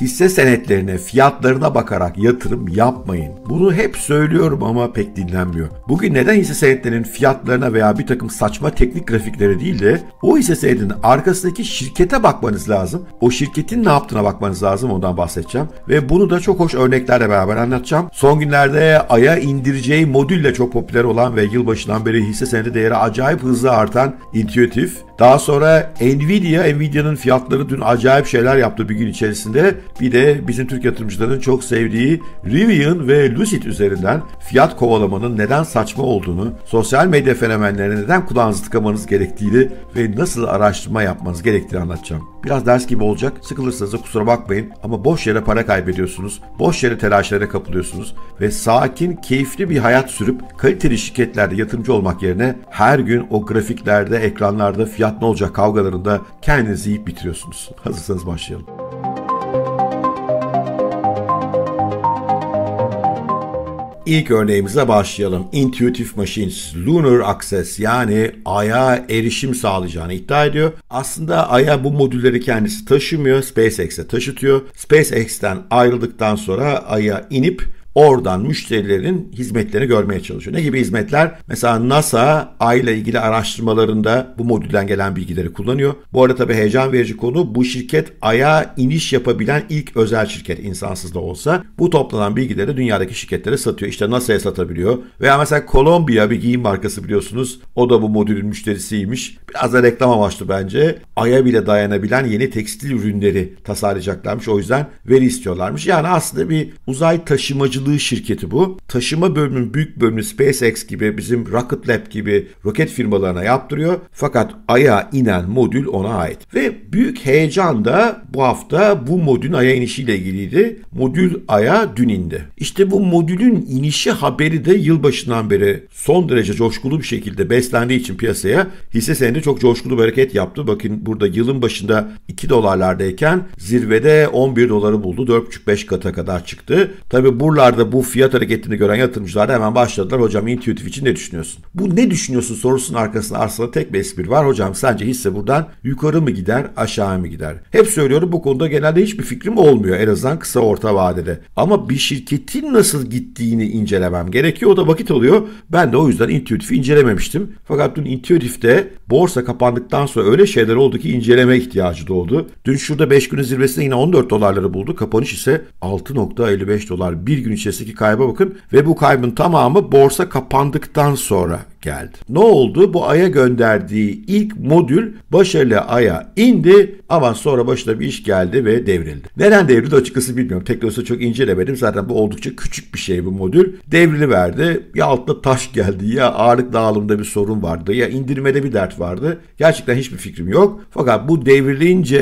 Hisse senetlerine fiyatlarına bakarak yatırım yapmayın. Bunu hep söylüyorum ama pek dinlenmiyor. Bugün neden hisse senetlerinin fiyatlarına veya bir takım saçma teknik grafiklere değil de o hisse senedinin arkasındaki şirkete bakmanız lazım. O şirketin ne yaptığına bakmanız lazım ondan bahsedeceğim. Ve bunu da çok hoş örneklerle beraber anlatacağım. Son günlerde aya indireceği modülle çok popüler olan ve yılbaşından beri hisse senedi değeri acayip hızlı artan Intuitive. Daha sonra Nvidia, Nvidia'nın fiyatları dün acayip şeyler yaptı bir gün içerisinde. Bir de bizim Türk yatırımcıların çok sevdiği Rivian ve Lucid üzerinden fiyat kovalamanın neden saçma olduğunu, sosyal medya fenomenlerine neden kulağınızı tıkamanız gerektiğini ve nasıl araştırma yapmanız gerektiğini anlatacağım. Biraz ders gibi olacak. Sıkılırsanız da kusura bakmayın ama boş yere para kaybediyorsunuz. Boş yere telaşlara kapılıyorsunuz ve sakin, keyifli bir hayat sürüp kaliteli şirketlerde yatırımcı olmak yerine her gün o grafiklerde, ekranlarda fiyat ne olacak kavgalarında kendinizi yiyip bitiriyorsunuz. Hazırsanız başlayalım. ilk örneğimize başlayalım. Intuitive Machines Lunar Access yani Ay'a erişim sağlayacağını iddia ediyor. Aslında Ay'a bu modülleri kendisi taşımıyor. SpaceX'e taşıtıyor. SpaceX'ten ayrıldıktan sonra Ay'a inip Oradan müşterilerin hizmetlerini görmeye çalışıyor. Ne gibi hizmetler? Mesela NASA ay ile ilgili araştırmalarında bu modülden gelen bilgileri kullanıyor. Bu arada tabii heyecan verici konu bu şirket aya iniş yapabilen ilk özel şirket insansız da olsa. Bu toplanan bilgileri dünyadaki şirketlere satıyor. İşte NASA'ya satabiliyor. Veya mesela Columbia bir giyim markası biliyorsunuz. O da bu modülün müşterisiymiş. Biraz da reklam amaçlı bence. Aya bile dayanabilen yeni tekstil ürünleri tasarlayacaklarmış. O yüzden veri istiyorlarmış. Yani aslında bir uzay taşımacılığı aracılığı şirketi bu. Taşıma bölümünün büyük bölümü SpaceX gibi bizim Rocket Lab gibi roket firmalarına yaptırıyor. Fakat aya inen modül ona ait. Ve büyük heyecan da bu hafta bu modülün aya inişiyle ilgiliydi. Modül aya dün indi. İşte bu modülün inişi haberi de yılbaşından beri son derece coşkulu bir şekilde beslendiği için piyasaya hisse senedi çok coşkulu bir hareket yaptı. Bakın burada yılın başında 2 dolarlardayken zirvede 11 doları buldu. 4,5-5 kata kadar çıktı. Tabi buralar Dolarda bu fiyat hareketini gören yatırımcılar da hemen başladılar. Hocam intuitif için ne düşünüyorsun? Bu ne düşünüyorsun sorusunun arkasında aslında tek bir espri var. Hocam sence hisse buradan yukarı mı gider aşağı mı gider? Hep söylüyorum bu konuda genelde hiçbir fikrim olmuyor. En azından kısa orta vadede. Ama bir şirketin nasıl gittiğini incelemem gerekiyor. O da vakit oluyor. Ben de o yüzden intuitifi incelememiştim. Fakat dün intuitifte borsa kapandıktan sonra öyle şeyler oldu ki inceleme ihtiyacı doğdu. Dün şurada 5 günün zirvesinde yine 14 dolarları buldu. Kapanış ise 6.55 dolar. Bir gün içerisindeki kayba bakın ve bu kaybın tamamı borsa kapandıktan sonra geldi. Ne oldu? Bu Ay'a gönderdiği ilk modül başarılı Ay'a indi ama sonra başına bir iş geldi ve devrildi. Neden devrildi açıkçası bilmiyorum. Teknolojisi çok incelemedim. Zaten bu oldukça küçük bir şey bu modül. Devrili verdi. Ya altta taş geldi ya ağırlık dağılımında bir sorun vardı ya indirmede bir dert vardı. Gerçekten hiçbir fikrim yok. Fakat bu devrilince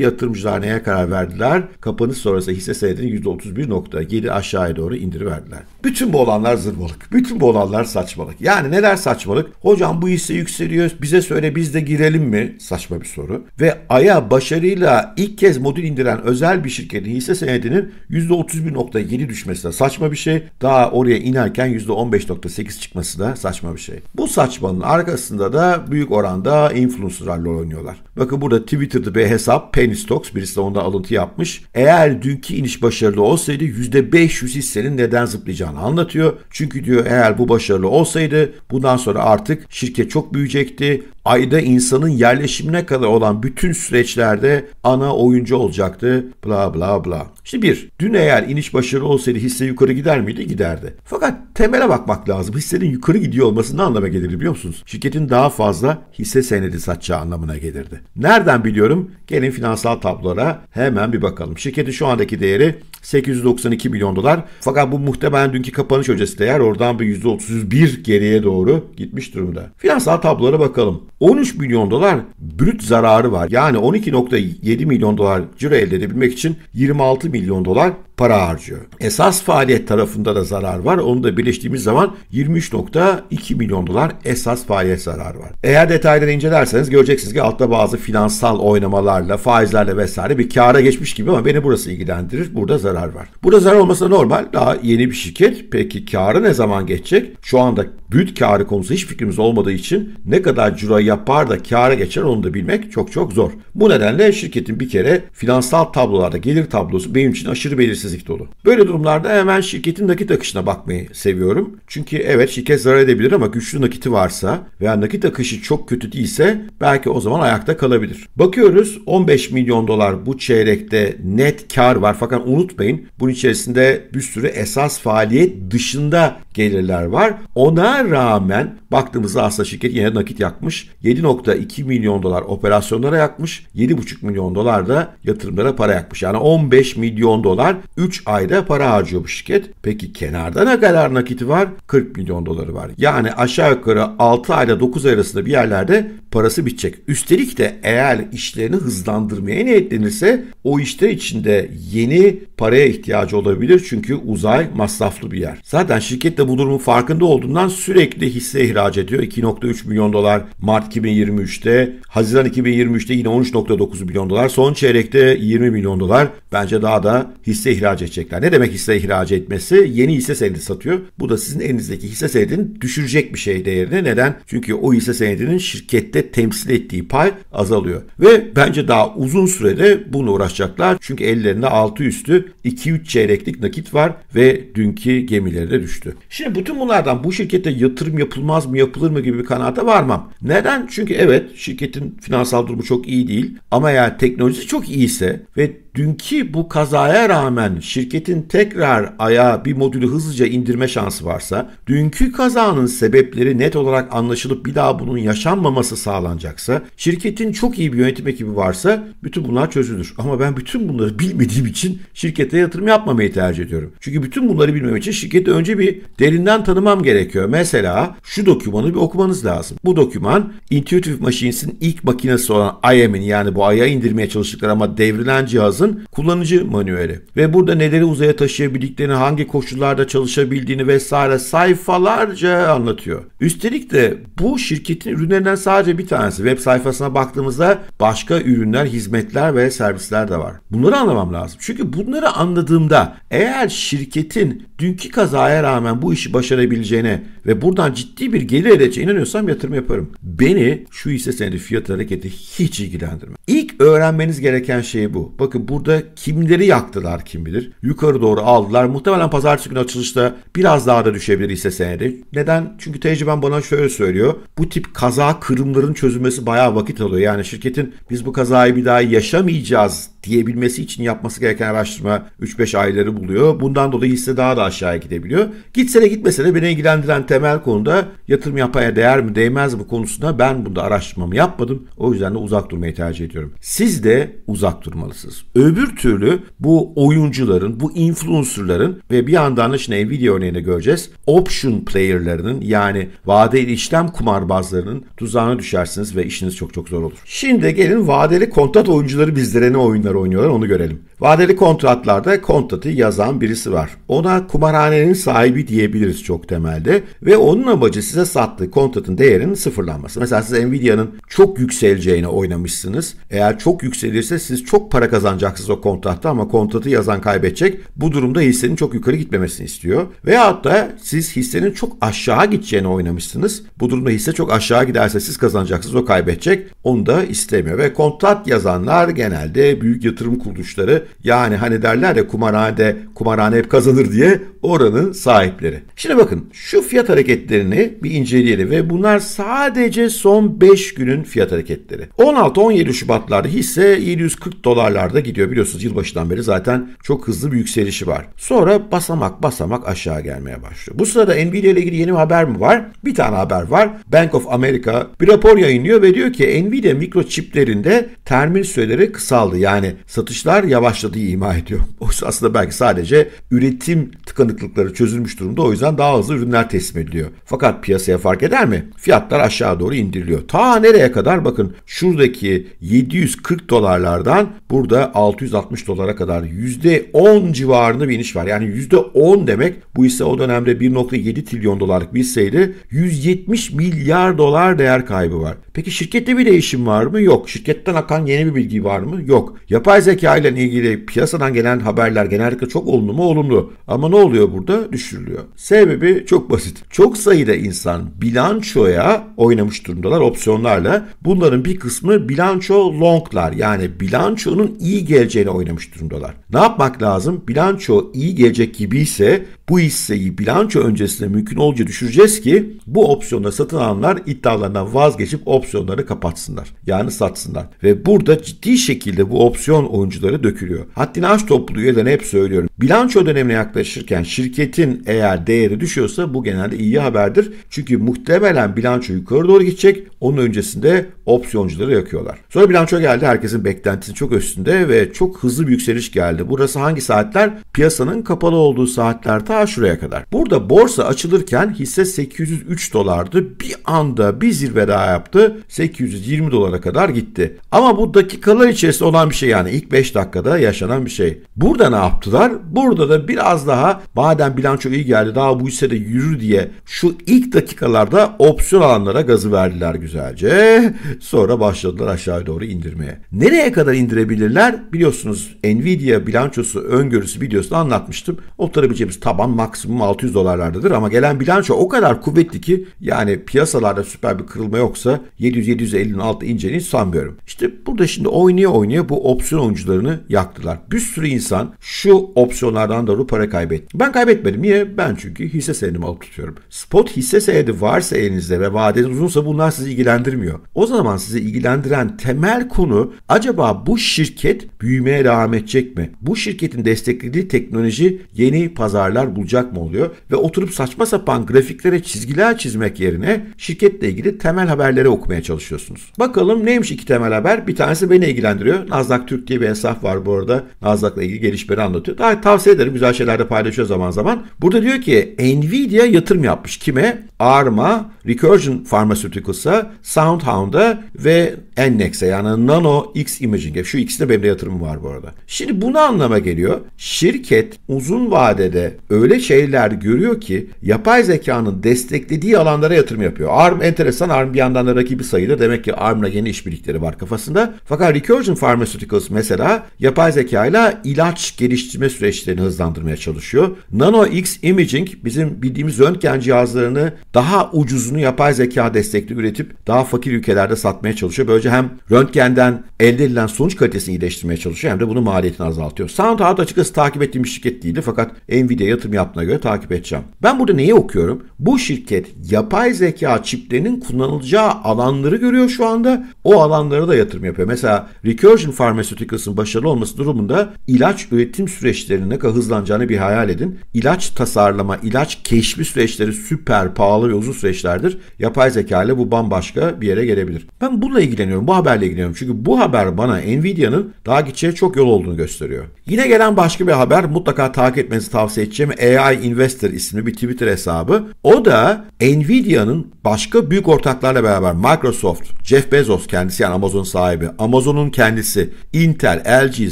yatırımcılar neye karar verdiler? Kapanış sonrası hisse senedinin %31.7 aşağıya doğru indiriverdiler. Bütün bu olanlar zırvalık. Bütün bu olanlar saçmalık. Yani neler saçmalık? Hocam bu hisse yükseliyor. Bize söyle biz de girelim mi? Saçma bir soru. Ve Ay'a başarıyla ilk kez modül indiren özel bir şirketin hisse senedinin %31.7 düşmesi de saçma bir şey. Daha oraya inerken %15.8 çıkması da saçma bir şey. Bu saçmanın arkasında da büyük oranda influencerlarla oynuyorlar. Bakın burada Twitter'da bir hesap Penny Stocks birisi de onda alıntı yapmış. Eğer dünkü iniş başarılı olsaydı %500 hissenin neden zıplayacağını olacağını anlatıyor. Çünkü diyor eğer bu başarılı olsaydı bundan sonra artık şirket çok büyüyecekti ayda insanın yerleşimine kadar olan bütün süreçlerde ana oyuncu olacaktı. Bla bla bla. Şimdi bir, dün eğer iniş başarılı olsaydı hisse yukarı gider miydi? Giderdi. Fakat temele bakmak lazım. Hissenin yukarı gidiyor olması ne anlama gelir biliyor musunuz? Şirketin daha fazla hisse senedi satacağı anlamına gelirdi. Nereden biliyorum? Gelin finansal tablolara hemen bir bakalım. Şirketin şu andaki değeri 892 milyon dolar. Fakat bu muhtemelen dünkü kapanış öncesi değer oradan bir %31 geriye doğru gitmiş durumda. Finansal tablolara bakalım. 13 milyon dolar brüt zararı var. Yani 12.7 milyon dolar ciro elde edebilmek için 26 milyon dolar para harcıyor. Esas faaliyet tarafında da zarar var. Onu da birleştiğimiz zaman 23.2 milyon dolar esas faaliyet zararı var. Eğer detayları incelerseniz göreceksiniz ki altta bazı finansal oynamalarla, faizlerle vesaire bir kâra geçmiş gibi ama beni burası ilgilendirir. Burada zarar var. Burada zarar olması normal. Daha yeni bir şirket. Peki kârı ne zaman geçecek? Şu anda büt kârı konusu hiç fikrimiz olmadığı için ne kadar ciro yapar da kâra geçer onu da bilmek çok çok zor. Bu nedenle şirketin bir kere finansal tablolarda gelir tablosu benim için aşırı belirsiz belirsizlik dolu. Böyle durumlarda hemen şirketin nakit akışına bakmayı seviyorum. Çünkü evet şirket zarar edebilir ama güçlü nakiti varsa veya nakit akışı çok kötü değilse belki o zaman ayakta kalabilir. Bakıyoruz 15 milyon dolar bu çeyrekte net kar var fakat unutmayın bunun içerisinde bir sürü esas faaliyet dışında gelirler var. Ona rağmen baktığımızda aslında şirket yine nakit yakmış. 7.2 milyon dolar operasyonlara yakmış. 7.5 milyon dolar da yatırımlara para yakmış. Yani 15 milyon dolar 3 ayda para harcıyor bu şirket. Peki kenarda ne kadar nakiti var? 40 milyon doları var. Yani aşağı yukarı 6 ayda 9 ay arasında bir yerlerde parası bitecek. Üstelik de eğer işlerini hızlandırmaya niyetlenirse o işler içinde yeni paraya ihtiyacı olabilir. Çünkü uzay masraflı bir yer. Zaten şirket de bu durumun farkında olduğundan sürekli hisse ihraç ediyor. 2.3 milyon dolar Mart 2023'te, Haziran 2023'te yine 13.9 milyon dolar, son çeyrekte 20 milyon dolar. Bence daha da hisse ihraç edecekler. Ne demek hisse ihraç etmesi? Yeni hisse senedi satıyor. Bu da sizin elinizdeki hisse senedini düşürecek bir şey değerine. Neden? Çünkü o hisse senedinin şirkette şirket temsil ettiği pay azalıyor. Ve bence daha uzun sürede bunu uğraşacaklar. Çünkü ellerinde altı üstü 2-3 çeyreklik nakit var ve dünkü gemileri de düştü. Şimdi bütün bunlardan bu şirkete yatırım yapılmaz mı yapılır mı gibi bir kanaate varmam. Neden? Çünkü evet şirketin finansal durumu çok iyi değil ama eğer teknolojisi çok iyiyse ve dünkü bu kazaya rağmen şirketin tekrar ayağa bir modülü hızlıca indirme şansı varsa, dünkü kazanın sebepleri net olarak anlaşılıp bir daha bunun yaşanmaması sağlanacaksa, şirketin çok iyi bir yönetim ekibi varsa bütün bunlar çözülür. Ama ben bütün bunları bilmediğim için şirkete yatırım yapmamayı tercih ediyorum. Çünkü bütün bunları bilmem için şirketi önce bir derinden tanımam gerekiyor. Mesela şu dokümanı bir okumanız lazım. Bu doküman Intuitive Machines'in ilk makinesi olan IAM'in yani bu aya indirmeye çalıştıkları ama devrilen cihazı cihazın kullanıcı manueli ve burada neleri uzaya taşıyabildiklerini, hangi koşullarda çalışabildiğini vesaire sayfalarca anlatıyor. Üstelik de bu şirketin ürünlerinden sadece bir tanesi. Web sayfasına baktığımızda başka ürünler, hizmetler ve servisler de var. Bunları anlamam lazım. Çünkü bunları anladığımda eğer şirketin dünkü kazaya rağmen bu işi başarabileceğine ve buradan ciddi bir gelir edeceğine inanıyorsam yatırım yaparım. Beni şu hisse senedi fiyat hareketi hiç ilgilendirmez. İyi öğrenmeniz gereken şey bu. Bakın burada kimleri yaktılar kim bilir. Yukarı doğru aldılar. Muhtemelen pazartesi günü açılışta biraz daha da düşebilir hisse senedi. Neden? Çünkü tecrüben bana şöyle söylüyor. Bu tip kaza kırımların çözülmesi bayağı vakit alıyor. Yani şirketin biz bu kazayı bir daha yaşamayacağız diyebilmesi için yapması gereken araştırma 3-5 ayları buluyor. Bundan dolayı hisse daha da aşağıya gidebiliyor. Gitse de gitmese de beni ilgilendiren temel konuda yatırım yapmaya değer mi değmez mi konusunda ben bunda araştırmamı yapmadım. O yüzden de uzak durmayı tercih ediyorum. Siz de uzak durmalısınız. Öbür türlü bu oyuncuların, bu influencerların ve bir yandan da şimdi Nvidia örneğini göreceğiz. Option player'larının yani vadeli işlem kumarbazlarının tuzağına düşersiniz ve işiniz çok çok zor olur. Şimdi gelin vadeli kontrat oyuncuları bizlere ne oyunlar oyunlar oynuyorlar onu görelim. Vadeli kontratlarda kontratı yazan birisi var. Ona kumarhanenin sahibi diyebiliriz çok temelde ve onun amacı size sattığı kontratın değerinin sıfırlanması. Mesela siz Nvidia'nın çok yükseleceğine oynamışsınız. Eğer çok yükselirse siz çok para kazanacaksınız o kontratta ama kontratı yazan kaybedecek. Bu durumda hissenin çok yukarı gitmemesini istiyor. Veyahut da siz hissenin çok aşağı gideceğine oynamışsınız. Bu durumda hisse çok aşağı giderse siz kazanacaksınız o kaybedecek. Onu da istemiyor ve kontrat yazanlar genelde büyük büyük yatırım kuruluşları yani hani derler ya kumarhanede kumarhane hep kazanır diye oranın sahipleri. Şimdi bakın şu fiyat hareketlerini bir inceleyelim ve bunlar sadece son 5 günün fiyat hareketleri. 16-17 Şubatlarda hisse 740 dolarlarda gidiyor biliyorsunuz yılbaşından beri zaten çok hızlı bir yükselişi var. Sonra basamak basamak aşağı gelmeye başlıyor. Bu sırada Nvidia ile ilgili yeni bir haber mi var? Bir tane haber var. Bank of America bir rapor yayınlıyor ve diyor ki Nvidia mikroçiplerinde termin süreleri kısaldı. Yani satışlar yavaşladığı ima ediyor. Oysa aslında belki sadece üretim tıkanıklıkları çözülmüş durumda. O yüzden daha hızlı ürünler teslim ediliyor. Fakat piyasaya fark eder mi? Fiyatlar aşağı doğru indiriliyor. Ta nereye kadar bakın şuradaki 740 dolarlardan burada 660 dolara kadar %10 civarında bir iniş var. Yani %10 demek bu ise o dönemde 1.7 trilyon dolarlık bir hisseydi. 170 milyar dolar değer kaybı var. Peki şirkette bir değişim var mı? Yok. Şirketten akan yeni bir bilgi var mı? Yok. Ya Yapay zeka ile ilgili piyasadan gelen haberler genellikle çok olumlu mu olumlu. Ama ne oluyor burada? Düşürülüyor. Sebebi çok basit. Çok sayıda insan bilançoya oynamış durumdalar opsiyonlarla. Bunların bir kısmı bilanço longlar yani bilançonun iyi geleceğine oynamış durumdalar. Ne yapmak lazım? Bilanço iyi gelecek gibi ise bu hisseyi bilanço öncesinde mümkün olunca düşüreceğiz ki bu opsiyonda satın alanlar iddialarından vazgeçip opsiyonları kapatsınlar. Yani satsınlar. Ve burada ciddi şekilde bu opsiyon atraksiyon oyuncuları dökülüyor. Haddini aş toplu üyelerine hep söylüyorum. Bilanço dönemine yaklaşırken şirketin eğer değeri düşüyorsa bu genelde iyi haberdir. Çünkü muhtemelen bilanço yukarı doğru gidecek. Onun öncesinde opsiyoncuları yakıyorlar. Sonra bilanço geldi. Herkesin beklentisi çok üstünde ve çok hızlı bir yükseliş geldi. Burası hangi saatler? Piyasanın kapalı olduğu saatler ta şuraya kadar. Burada borsa açılırken hisse 803 dolardı. Bir anda bir zirve daha yaptı. 820 dolara kadar gitti. Ama bu dakikalar içerisinde olan bir şey yani. Yani ilk 5 dakikada yaşanan bir şey. Burada ne yaptılar? Burada da biraz daha madem bilanço iyi geldi daha bu hisse de yürür diye şu ilk dakikalarda opsiyon alanlara gazı verdiler güzelce. Sonra başladılar aşağı doğru indirmeye. Nereye kadar indirebilirler? Biliyorsunuz Nvidia bilançosu öngörüsü videosunda anlatmıştım. Otarabileceğimiz taban maksimum 600 dolarlardadır ama gelen bilanço o kadar kuvvetli ki yani piyasalarda süper bir kırılma yoksa 700-750'nin altı ineceğini sanmıyorum. İşte burada şimdi oynaya oynaya bu opsiyon opsiyon oyuncularını yaktılar. Bir sürü insan şu opsiyonlardan dolayı para kaybetti. Ben kaybetmedim. Niye? Ben çünkü hisse senedimi alıp tutuyorum. Spot hisse senedi varsa elinizde ve vadeniz uzunsa bunlar sizi ilgilendirmiyor. O zaman sizi ilgilendiren temel konu acaba bu şirket büyümeye devam edecek mi? Bu şirketin desteklediği teknoloji yeni pazarlar bulacak mı oluyor? Ve oturup saçma sapan grafiklere çizgiler çizmek yerine şirketle ilgili temel haberleri okumaya çalışıyorsunuz. Bakalım neymiş iki temel haber? Bir tanesi beni ilgilendiriyor. Nasdaq Türk Türk diye bir hesap var bu arada. Nasdaq'la ilgili gelişmeleri anlatıyor. Daha tavsiye ederim. Güzel şeyler de paylaşıyor zaman zaman. Burada diyor ki Nvidia yatırım yapmış. Kime? Arma, Recursion Pharmaceuticals'a, Soundhound'a ve Ennex'e yani Nano X Imaging'e. Şu ikisine benim de yatırım var bu arada. Şimdi bunu anlama geliyor. Şirket uzun vadede öyle şeyler görüyor ki yapay zekanın desteklediği alanlara yatırım yapıyor. ARM enteresan. ARM bir yandan da rakibi sayılır. Demek ki ARM'la yeni işbirlikleri var kafasında. Fakat Recursion Pharmaceuticals Bezos mesela yapay zeka ile ilaç geliştirme süreçlerini hızlandırmaya çalışıyor. Nano X Imaging bizim bildiğimiz röntgen cihazlarını daha ucuzunu yapay zeka destekli üretip daha fakir ülkelerde satmaya çalışıyor. Böylece hem röntgenden elde edilen sonuç kalitesini iyileştirmeye çalışıyor hem de bunun maliyetini azaltıyor. SoundHound açıkçası takip ettiğim bir şirket değildi fakat Nvidia yatırım yaptığına göre takip edeceğim. Ben burada neyi okuyorum? Bu şirket yapay zeka çiplerinin kullanılacağı alanları görüyor şu anda. O alanlara da yatırım yapıyor. Mesela Recursion Pharmacy Pharmaceuticals'ın başarılı olması durumunda ilaç üretim süreçlerinin ne kadar hızlanacağını bir hayal edin. İlaç tasarlama, ilaç keşfi süreçleri süper pahalı ve uzun süreçlerdir. Yapay zeka ile bu bambaşka bir yere gelebilir. Ben bununla ilgileniyorum, bu haberle ilgileniyorum. Çünkü bu haber bana Nvidia'nın daha gideceği çok yol olduğunu gösteriyor. Yine gelen başka bir haber mutlaka takip etmenizi tavsiye edeceğim. AI Investor isimli bir Twitter hesabı. O da Nvidia'nın başka büyük ortaklarla beraber Microsoft, Jeff Bezos kendisi yani Amazon sahibi, Amazon'un kendisi, Intel, LG,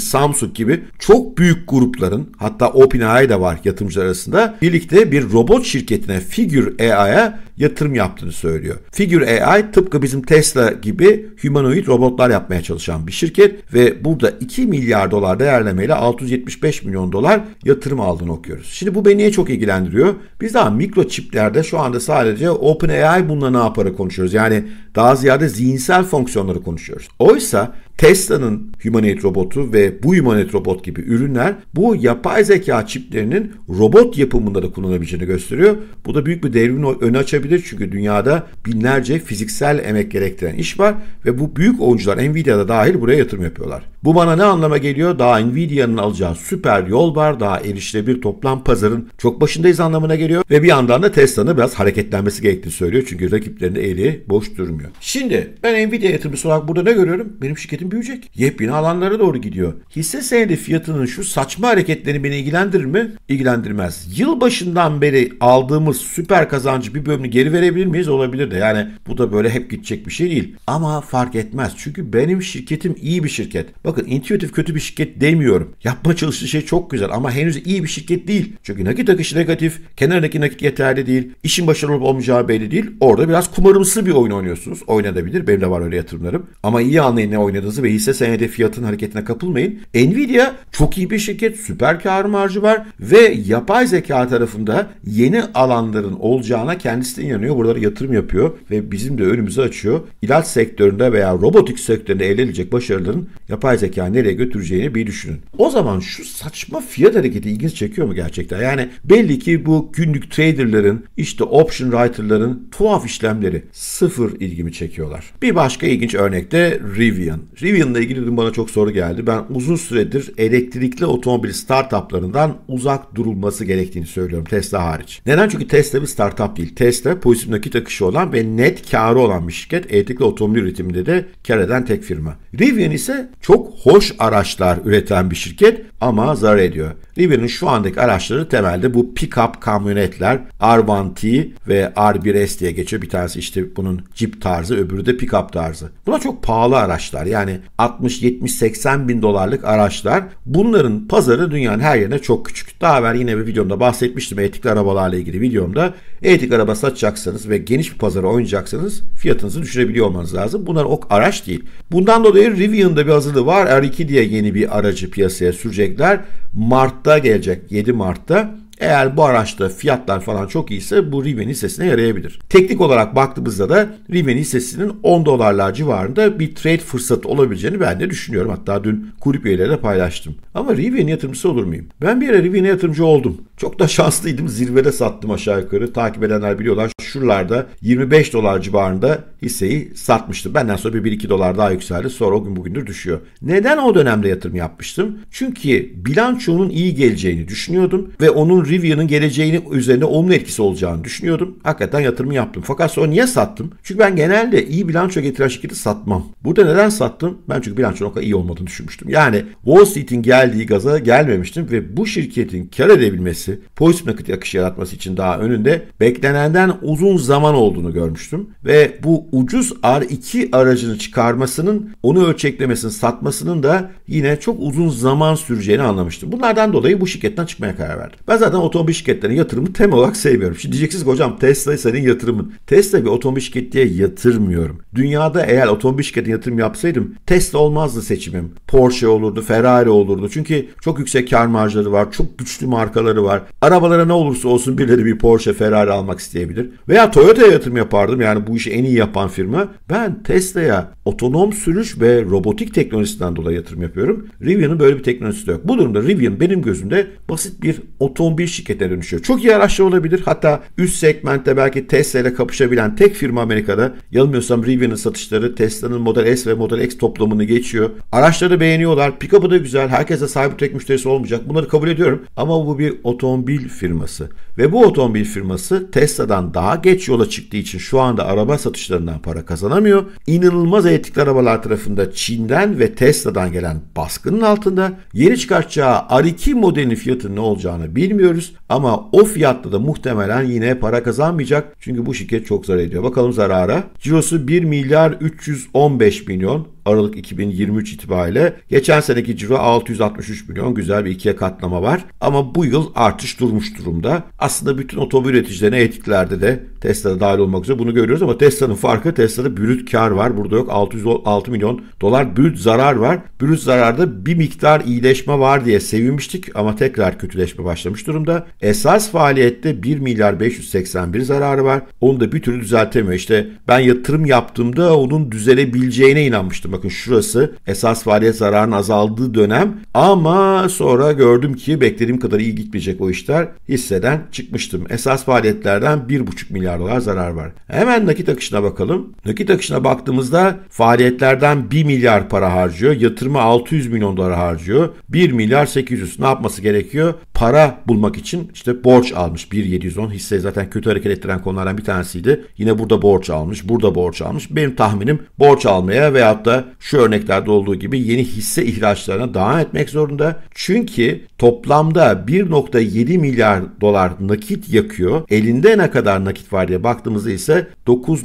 Samsung gibi çok büyük grupların hatta OpenAI de var yatırımcılar arasında birlikte bir robot şirketine Figure AI'ya yatırım yaptığını söylüyor. Figure AI tıpkı bizim Tesla gibi humanoid robotlar yapmaya çalışan bir şirket ve burada 2 milyar dolar değerlemeyle 675 milyon dolar yatırım aldığını okuyoruz. Şimdi bu beni niye çok ilgilendiriyor? Biz daha mikro çiplerde şu anda sadece OpenAI bununla ne yaparak konuşuyoruz. Yani daha ziyade zihinsel fonksiyonları konuşuyoruz. Oysa Tesla'nın humanoid robotu ve bu humanoid robot gibi ürünler bu yapay zeka çiplerinin robot yapımında da kullanılabileceğini gösteriyor. Bu da büyük bir devrimi önü açabilir çünkü dünyada binlerce fiziksel emek gerektiren iş var ve bu büyük oyuncular Nvidia'da dahil buraya yatırım yapıyorlar. Bu bana ne anlama geliyor? Daha Nvidia'nın alacağı süper yol var. Daha erişilebilir toplam pazarın çok başındayız anlamına geliyor. Ve bir yandan da Tesla'nın biraz hareketlenmesi gerektiğini söylüyor. Çünkü rakiplerinin eli boş durmuyor. Şimdi ben Nvidia yatırımcısı olarak burada ne görüyorum? Benim şirketim büyüyecek. Yepyeni alanlara doğru gidiyor. Hisse senedi fiyatının şu saçma hareketleri beni ilgilendirir mi? İlgilendirmez. Yıl başından beri aldığımız süper kazancı bir bölümünü geri verebilir miyiz? Olabilir de. Yani bu da böyle hep gidecek bir şey değil. Ama fark etmez. Çünkü benim şirketim iyi bir şirket. Bakın intuitif kötü bir şirket demiyorum. Yapma çalıştığı şey çok güzel ama henüz iyi bir şirket değil. Çünkü nakit akışı negatif, kenardaki nakit yeterli değil, işin başarılı olup olmayacağı belli değil. Orada biraz kumarımsı bir oyun oynuyorsunuz. Oynanabilir. Benim de var öyle yatırımlarım. Ama iyi anlayın ne oynadığınızı ve hisse senedi fiyatın hareketine kapılmayın. Nvidia çok iyi bir şirket. Süper kar marjı var ve yapay zeka tarafında yeni alanların olacağına kendisi de inanıyor. Buralara yatırım yapıyor ve bizim de önümüzü açıyor. İlaç sektöründe veya robotik sektöründe elde edilecek başarıların yapay zeka nereye götüreceğini bir düşünün. O zaman şu saçma fiyat hareketi ilginç çekiyor mu gerçekten? Yani belli ki bu günlük traderların işte option writerların tuhaf işlemleri sıfır ilgimi çekiyorlar. Bir başka ilginç örnek de Rivian. Rivian'la ilgili dün bana çok soru geldi. Ben uzun süredir elektrikli otomobil startuplarından uzak durulması gerektiğini söylüyorum Tesla hariç. Neden? Çünkü Tesla bir startup değil. Tesla pozitif nakit akışı olan ve net karı olan bir şirket. Elektrikli otomobil üretiminde de kar eden tek firma. Rivian ise çok hoş araçlar üreten bir şirket ama zarar ediyor. Rivian'ın şu andaki araçları temelde bu pick-up kamyonetler R1T ve R1S diye geçiyor. Bir tanesi işte bunun Jeep tarzı öbürü de pick-up tarzı. Bunlar çok pahalı araçlar yani 60-70-80 bin dolarlık araçlar. Bunların pazarı dünyanın her yerine çok küçük. Daha evvel yine bir videomda bahsetmiştim etikli arabalarla ilgili videomda. Etik araba satacaksanız ve geniş bir pazara oynayacaksanız fiyatınızı düşürebiliyor olmanız lazım. Bunlar ok araç değil. Bundan dolayı Rivian'da bir hazırlığı var var. R2 diye yeni bir aracı piyasaya sürecekler. Mart'ta gelecek 7 Mart'ta. Eğer bu araçta fiyatlar falan çok iyiyse bu Riven hissesine yarayabilir. Teknik olarak baktığımızda da Riven hissesinin 10 dolarlar civarında bir trade fırsatı olabileceğini ben de düşünüyorum. Hatta dün kulüp üyeleriyle paylaştım. Ama Riven yatırımcısı olur muyum? Ben bir ara Riven yatırımcı oldum. Çok da şanslıydım. Zirvede sattım aşağı yukarı. Takip edenler biliyorlar. Şuralarda 25 dolar civarında hisseyi satmıştım. Benden sonra bir 1-2 dolar daha yükseldi. Sonra o gün bugündür düşüyor. Neden o dönemde yatırım yapmıştım? Çünkü bilançonun iyi geleceğini düşünüyordum ve onun Rivian'ın geleceğini üzerine olumlu etkisi olacağını düşünüyordum. Hakikaten yatırımı yaptım. Fakat sonra niye sattım? Çünkü ben genelde iyi bilanço getiren şirketi satmam. Burada neden sattım? Ben çünkü bilanço o kadar iyi olmadığını düşünmüştüm. Yani Wall Street'in geldiği gaza gelmemiştim ve bu şirketin kar edebilmesi, pozitif nakit akışı yaratması için daha önünde beklenenden uzun zaman olduğunu görmüştüm. Ve bu ucuz R2 aracını çıkarmasının, onu ölçeklemesinin, satmasının da yine çok uzun zaman süreceğini anlamıştım. Bunlardan dolayı bu şirketten çıkmaya karar verdim. Ben zaten zaten otomobil şirketlerine yatırımı temel olarak sevmiyorum. Şimdi diyeceksiniz ki hocam Tesla senin yatırımın. Tesla bir otomobil şirketiye yatırmıyorum. Dünyada eğer otomobil şirketine yatırım yapsaydım Tesla olmazdı seçimim. Porsche olurdu, Ferrari olurdu. Çünkü çok yüksek kar marjları var, çok güçlü markaları var. Arabalara ne olursa olsun birileri bir Porsche, Ferrari almak isteyebilir. Veya Toyota'ya yatırım yapardım. Yani bu işi en iyi yapan firma. Ben Tesla'ya otonom sürüş ve robotik teknolojisinden dolayı yatırım yapıyorum. Rivian'ın böyle bir teknolojisi de yok. Bu durumda Rivian benim gözümde basit bir otomobil şirketine dönüşüyor. Çok iyi araçlar olabilir. Hatta üst segmentte belki Tesla ile kapışabilen tek firma Amerika'da. Yanılmıyorsam Rivian'ın satışları Tesla'nın Model S ve Model X toplamını geçiyor. Araçları beğeniyorlar. Pickup'ı da güzel. Herkese sahip tek müşterisi olmayacak. Bunları kabul ediyorum. Ama bu bir otomobil firması. Ve bu otomobil firması Tesla'dan daha geç yola çıktığı için şu anda araba satışlarından para kazanamıyor. İnanılmaz elektrikli arabalar tarafında Çin'den ve Tesla'dan gelen baskının altında yeni çıkartacağı R2 modelinin fiyatı ne olacağını bilmiyoruz ama o fiyatta da muhtemelen yine para kazanmayacak çünkü bu şirket çok zarar ediyor. Bakalım zarara. Cirosu 1 milyar 315 milyon Aralık 2023 itibariyle geçen seneki ciro 663 milyon güzel bir ikiye katlama var. Ama bu yıl artış durmuş durumda. Aslında bütün otomobil üreticilerine etiklerde de Tesla'da dahil olmak üzere bunu görüyoruz ama Tesla'nın farkı Tesla'da brüt kar var. Burada yok 606 milyon dolar brüt zarar var. Brüt zararda bir miktar iyileşme var diye sevinmiştik ama tekrar kötüleşme başlamış durumda. Esas faaliyette 1 milyar 581 zararı var. Onu da bir türlü düzeltemiyor. İşte ben yatırım yaptığımda onun düzelebileceğine inanmıştım. Bakın şurası esas faaliyet zararının azaldığı dönem ama sonra gördüm ki beklediğim kadar iyi gitmeyecek o işler. Hisseden çıkmıştım. Esas faaliyetlerden 1,5 milyar dolar zarar var. Hemen nakit akışına bakalım. Nakit akışına baktığımızda faaliyetlerden 1 milyar para harcıyor. Yatırıma 600 milyon dolar harcıyor. 1 milyar 800 ne yapması gerekiyor? para bulmak için işte borç almış. 1.710 hisse zaten kötü hareket ettiren konulardan bir tanesiydi. Yine burada borç almış, burada borç almış. Benim tahminim borç almaya veyahut da şu örneklerde olduğu gibi yeni hisse ihraçlarına devam etmek zorunda. Çünkü toplamda 1.7 milyar dolar nakit yakıyor. Elinde ne kadar nakit var diye baktığımızda ise 9.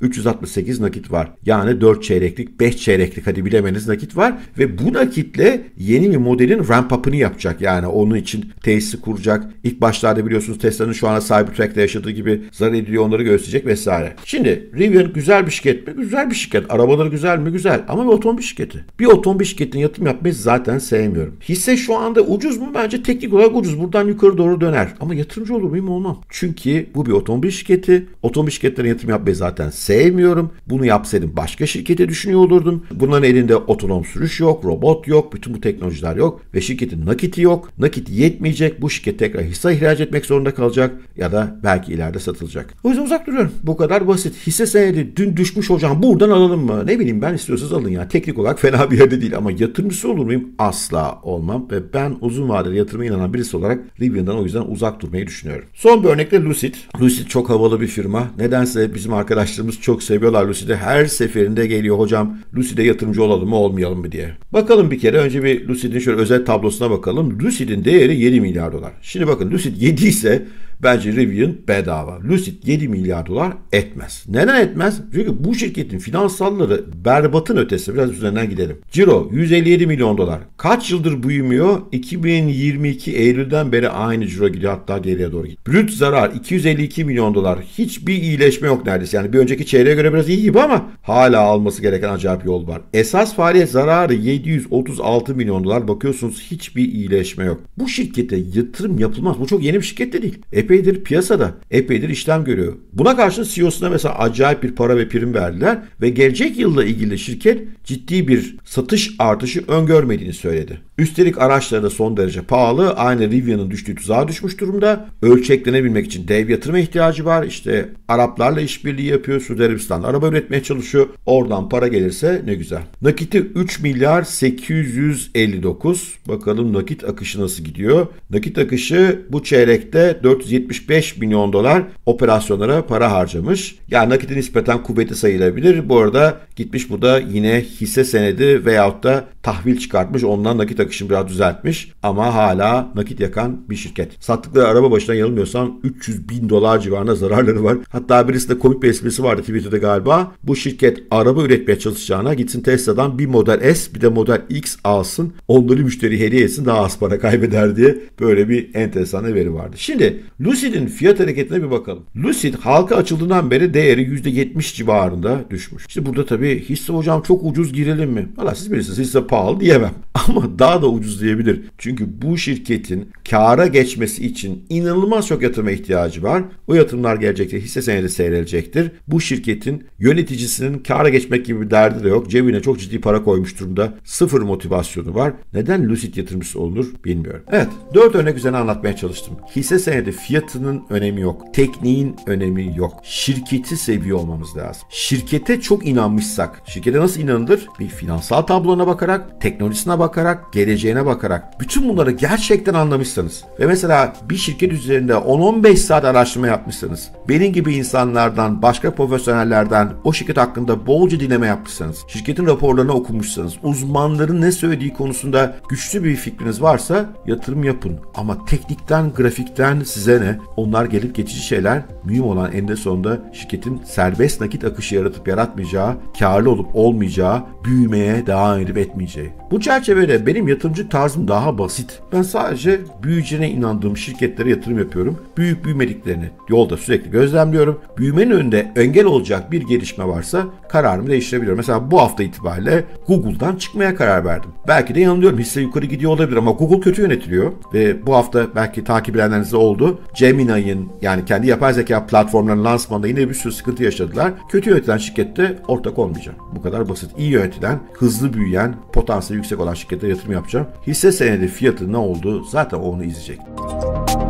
368 nakit var. Yani 4 çeyreklik, 5 çeyreklik hadi bilemeniz nakit var ve bu nakitle yeni bir modelin ramp up'ını yapacak. Yani onun için tesisi kuracak. İlk başlarda biliyorsunuz Tesla'nın şu anda Cybertruck'ta yaşadığı gibi zarar ediliyor onları gösterecek vesaire. Şimdi Rivian güzel bir şirket mi? Güzel bir şirket. Arabaları güzel mi? Güzel. Ama bir otomobil şirketi. Bir otomobil şirketinin yatırım yapmayı zaten sevmiyorum. Hisse şu anda ucuz mu? Bence teknik olarak ucuz. Buradan yukarı doğru döner. Ama yatırımcı olur muyum? Olmam. Çünkü bu bir otomobil şirketi. Otomobil şirketlerine yatırım yapmayı zaten sevmiyorum sevmiyorum. Bunu yapsaydım başka şirkete düşünüyor olurdum. Bunların elinde otonom sürüş yok, robot yok, bütün bu teknolojiler yok ve şirketin nakiti yok. Nakit yetmeyecek. Bu şirket tekrar hisse ihraç etmek zorunda kalacak ya da belki ileride satılacak. O yüzden uzak duruyorum. Bu kadar basit. Hisse senedi dün düşmüş hocam buradan alalım mı? Ne bileyim ben istiyorsanız alın ya. Teknik olarak fena bir yerde değil ama yatırımcısı olur muyum? Asla olmam ve ben uzun vadeli yatırıma inanan birisi olarak Rivian'dan o yüzden uzak durmayı düşünüyorum. Son bir örnekle Lucid. Lucid çok havalı bir firma. Nedense bizim arkadaşlarımız çok seviyorlar Lucy'de. Her seferinde geliyor hocam Lucide yatırımcı olalım mı olmayalım mı diye. Bakalım bir kere önce bir Lucid'in şöyle özel tablosuna bakalım. Lucid'in değeri 7 milyar dolar. Şimdi bakın Lucid 7 ise Bence Rivian bedava. Lucid 7 milyar dolar etmez. Neden etmez? Çünkü bu şirketin finansalları berbatın ötesi. Biraz üzerinden gidelim. Ciro 157 milyon dolar. Kaç yıldır büyümüyor? 2022 Eylül'den beri aynı ciro gidiyor hatta geriye doğru gidiyor. Brüt zarar 252 milyon dolar. Hiçbir iyileşme yok neredeyse. Yani bir önceki çeyreğe göre biraz iyi gibi ama hala alması gereken acayip yol var. Esas faaliyet zararı 736 milyon dolar. Bakıyorsunuz hiçbir iyileşme yok. Bu şirkete yatırım yapılmaz. Bu çok yeni bir şirket de değil. Apple epeydir piyasada, epeydir işlem görüyor. Buna karşın CEO'suna mesela acayip bir para ve prim verdiler ve gelecek yılla ilgili şirket ciddi bir satış artışı öngörmediğini söyledi. Üstelik araçları da son derece pahalı. Aynı Rivian'ın düştüğü tuzağa düşmüş durumda. Ölçeklenebilmek için dev yatırıma ihtiyacı var. İşte Araplarla işbirliği yapıyor. Suudi Arabistan'da araba üretmeye çalışıyor. Oradan para gelirse ne güzel. Nakiti 3 milyar 859. Bakalım nakit akışı nasıl gidiyor? Nakit akışı bu çeyrekte 475 milyon dolar operasyonlara para harcamış. Yani nakiti nispeten kuvveti sayılabilir. Bu arada gitmiş bu da yine hisse senedi veyahut da tahvil çıkartmış. Ondan nakit akışı Burak biraz düzeltmiş ama hala nakit yakan bir şirket. Sattıkları araba başına yanılmıyorsam 300 bin dolar civarında zararları var. Hatta birisinde komik bir esprisi vardı Twitter'da galiba. Bu şirket araba üretmeye çalışacağına gitsin Tesla'dan bir Model S bir de Model X alsın. Onları müşteri hediye etsin daha az para kaybeder diye böyle bir enteresan bir veri vardı. Şimdi Lucid'in fiyat hareketine bir bakalım. Lucid halka açıldığından beri değeri %70 civarında düşmüş. İşte burada tabii hisse hocam çok ucuz girelim mi? Valla siz bilirsiniz hisse pahalı diyemem. Ama daha daha da ucuzlayabilir. Çünkü bu şirketin kâra geçmesi için inanılmaz çok yatırıma ihtiyacı var. O yatırımlar gelecekte hisse senedi seyredecektir. Bu şirketin yöneticisinin kâra geçmek gibi bir derdi de yok. Cebine çok ciddi para koymuş durumda. Sıfır motivasyonu var. Neden Lucid yatırımcısı olunur bilmiyorum. Evet, dört örnek üzerine anlatmaya çalıştım. Hisse senedi fiyatının önemi yok. Tekniğin önemi yok. Şirketi seviyor olmamız lazım. Şirkete çok inanmışsak, şirkete nasıl inanılır? Bir finansal tablona bakarak, teknolojisine bakarak, geri geleceğine bakarak bütün bunları gerçekten anlamışsanız ve mesela bir şirket üzerinde 10-15 saat araştırma yapmışsanız, benim gibi insanlardan, başka profesyonellerden o şirket hakkında bolca dinleme yapmışsanız, şirketin raporlarını okumuşsanız, uzmanların ne söylediği konusunda güçlü bir fikriniz varsa yatırım yapın. Ama teknikten, grafikten size ne? Onlar gelip geçici şeyler. Mühim olan en de sonunda şirketin serbest nakit akışı yaratıp yaratmayacağı, karlı olup olmayacağı, büyümeye devam edip etmeyeceği. Bu çerçevede benim yatırımcı tarzım daha basit. Ben sadece büyüyeceğine inandığım şirketlere yatırım yapıyorum. Büyük büyümediklerini yolda sürekli gözlemliyorum. Büyümenin önünde engel olacak bir gelişme varsa kararımı değiştirebiliyorum. Mesela bu hafta itibariyle Google'dan çıkmaya karar verdim. Belki de yanılıyorum hisse yukarı gidiyor olabilir ama Google kötü yönetiliyor. Ve bu hafta belki takip edenleriniz oldu. Gemini'nin yani kendi yapay zeka platformlarının lansmanında yine bir sürü sıkıntı yaşadılar. Kötü yönetilen şirkette ortak olmayacağım. Bu kadar basit. İyi yönetilen, hızlı büyüyen, potansiyel yüksek olan şirkete yatırım yapacağım yapacağım. Hisse senedi fiyatı ne oldu zaten onu izleyecek.